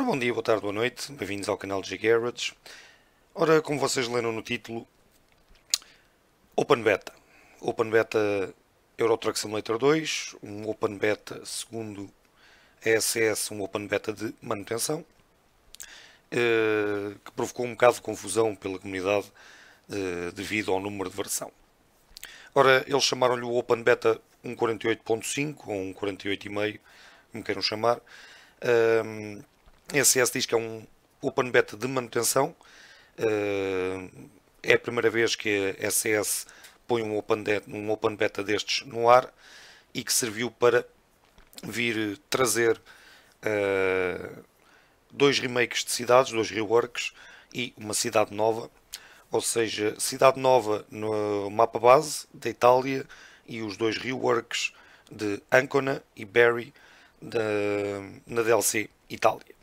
Ora, bom dia, boa tarde, boa noite, bem-vindos ao canal de Garage. Ora, como vocês leram no título, Open Beta. Open Beta Euro Truck Simulator 2, um Open Beta segundo a ESS, um Open Beta de manutenção, eh, que provocou um bocado de confusão pela comunidade eh, devido ao número de versão. Ora, eles chamaram-lhe o Open Beta 1.48.5 ou 1.48.5, como queiram chamar. Um, ehm, SS diz que é um open beta de manutenção. Eh, é a primeira vez que a SCS põe um open, beta, um open beta destes no ar e que serviu para vir trazer eh, dois remakes de cidades, dois reworks e uma cidade nova. Ou seja, cidade nova no mapa base da Itália e os dois reworks de Ancona e Berry na DLC Itália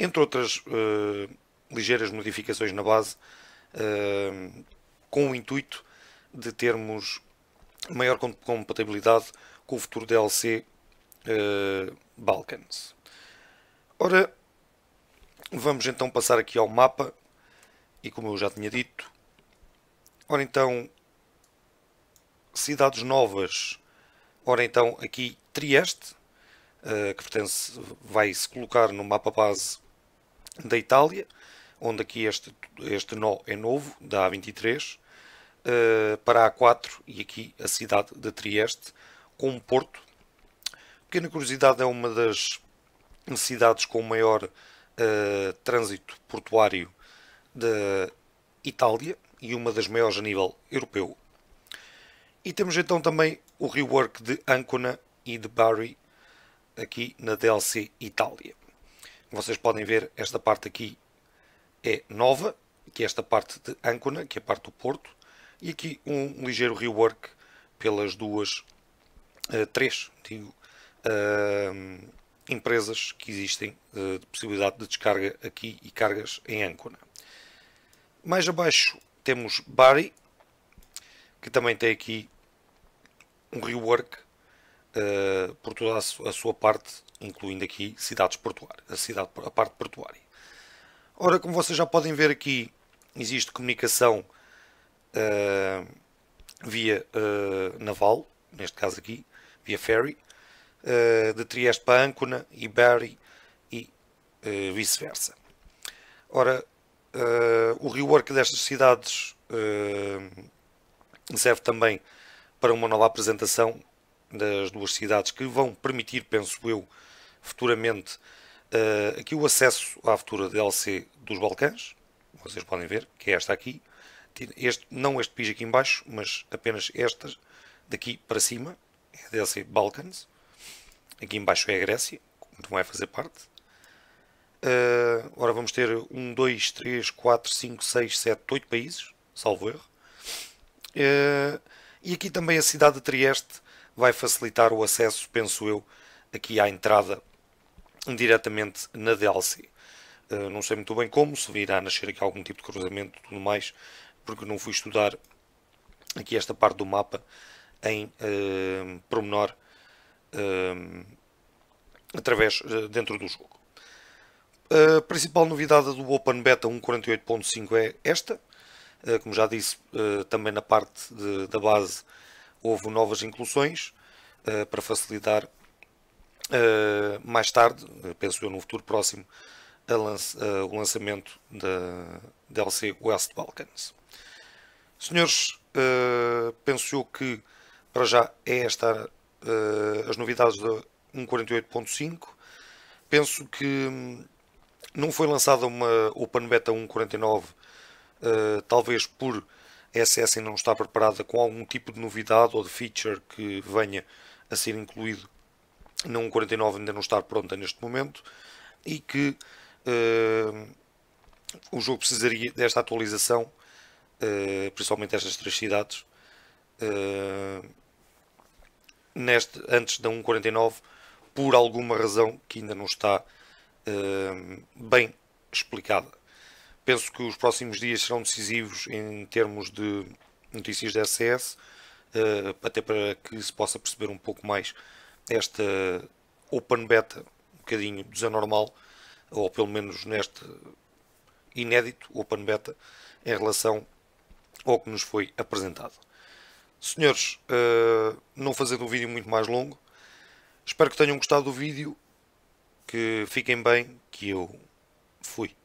entre outras uh, ligeiras modificações na base, uh, com o intuito de termos maior compatibilidade com o futuro DLC uh, eh, Balkans. Ora, vamos então passar aqui ao mapa, e como eu já tinha dito, ora então, cidades novas, ora então aqui Trieste, que pertence, vai se colocar no mapa base da Itália, onde aqui este, este nó é novo, da A23, uh, eh, para a A4 e aqui a cidade de Trieste, com um porto. Pequena curiosidade, é uma das cidades com maior uh, trânsito portuário da Itália e uma das maiores a nível europeu. E temos então também o rework de Ancona e de Bari aqui na DLC Itália vocês podem ver esta parte aqui é nova, que é esta parte de Ancona, que é a parte do Porto, e aqui um ligeiro rework pelas duas, uh, três, digo, uh, empresas que existem eh, de possibilidade de descarga aqui e cargas em Ancona. Mais abaixo temos Bari, que também tem aqui um rework eh, por toda a, sua parte, incluindo aqui cidades portuárias, a, cidade, a parte portuária. Ora, como vocês já podem ver aqui, existe comunicação uh, via uh, naval, neste caso aqui, via ferry, de Trieste para Ancona, Iberi e vice-versa. Ora, o rework destas cidades serve também para uma nova apresentação das duas cidades que vão permitir, penso eu, futuramente uh, aqui o acesso à futura DLC dos Balcãs. Vocês podem ver que é esta aqui. Este, não este piso aqui embaixo, mas apenas estas daqui para cima. É a DLC Balkans. Aqui embaixo é a Grécia, não vai fazer parte. Uh, vamos ter 1, 2, 3, 4, 5, 6, 7, 8 países, salvo erro. Uh, e aqui também a cidade de Trieste, vai facilitar o acesso, penso eu, aqui à entrada diretamente na DLC. Uh, eh, não sei muito bem como, se virá nascer aqui algum tipo de cruzamento e tudo mais, porque não fui estudar aqui esta parte do mapa em uh, eh, promenor uh, eh, através uh, dentro do jogo. A principal novidade do Open Beta 1.48.5 é esta, como já disse também na parte de, da base houve novas inclusões uh, para facilitar uh, mais tarde, eh, penso eu no futuro próximo, lance, o lançamento da DLC West Balkans. Senhores, penso eu que para já é esta as novidades da 1.48.5. Penso que hum, não foi lançada uma Open Beta 1.49, talvez por a SS ainda não está preparada com algum tipo de novidade ou de feature que venha a ser incluído na 1.49 ainda não está pronta neste momento e que uh, o jogo precisaria desta atualização, uh, principalmente estas três cidades, uh, neste, antes da 1.49, por alguma razão que ainda não está bem explicada penso que os próximos dias serão decisivos em termos de notícias da SES, eh, até para que se possa perceber um pouco mais esta open beta, um bocadinho desanormal, ou pelo menos neste inédito open beta, em relação ao que nos foi apresentado. Senhores, eh, não fazendo um vídeo muito mais longo, espero que tenham gostado do vídeo, que fiquem bem, que eu fui.